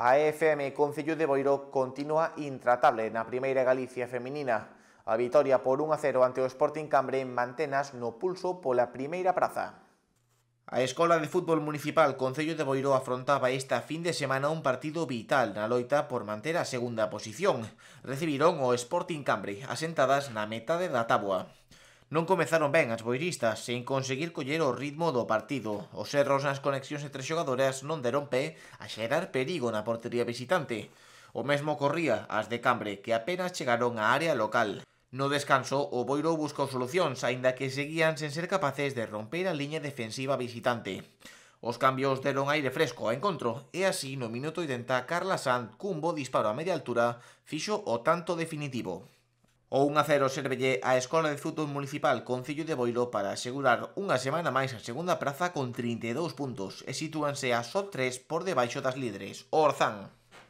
A EFM Concello de Boiro continúa intratable na primeira Galicia feminina. A vitoria por 1 a 0 ante o Sporting Cambre mantenas no pulso pola primeira praza. A Escola de Fútbol Municipal Concello de Boiro afrontaba esta fin de semana un partido vital na loita por manter a segunda posición. Recibiron o Sporting Cambre, asentadas na metade da táboa. Non comezaron ben as boiristas sen conseguir coller o ritmo do partido. Os erros nas conexións entre xogadoras non deron pé a xerar perigo na portería visitante. O mesmo corría as de Cambre, que apenas chegaron á área local. No descanso, o Boiro buscou solucións, aínda que seguían sen ser capaces de romper a liña defensiva visitante. Os cambios deron aire fresco ao encontro e así no minuto 80 Carla Sand cun bo disparo a media altura fixo o tanto definitivo. O 1-0 sérvelle a Escola de Fútbol Municipal Concello de Boiro para asegurar unha semana máis a segunda praza con 32 puntos e sitúanse a só 3 por debaixo das líderes, o Orzán.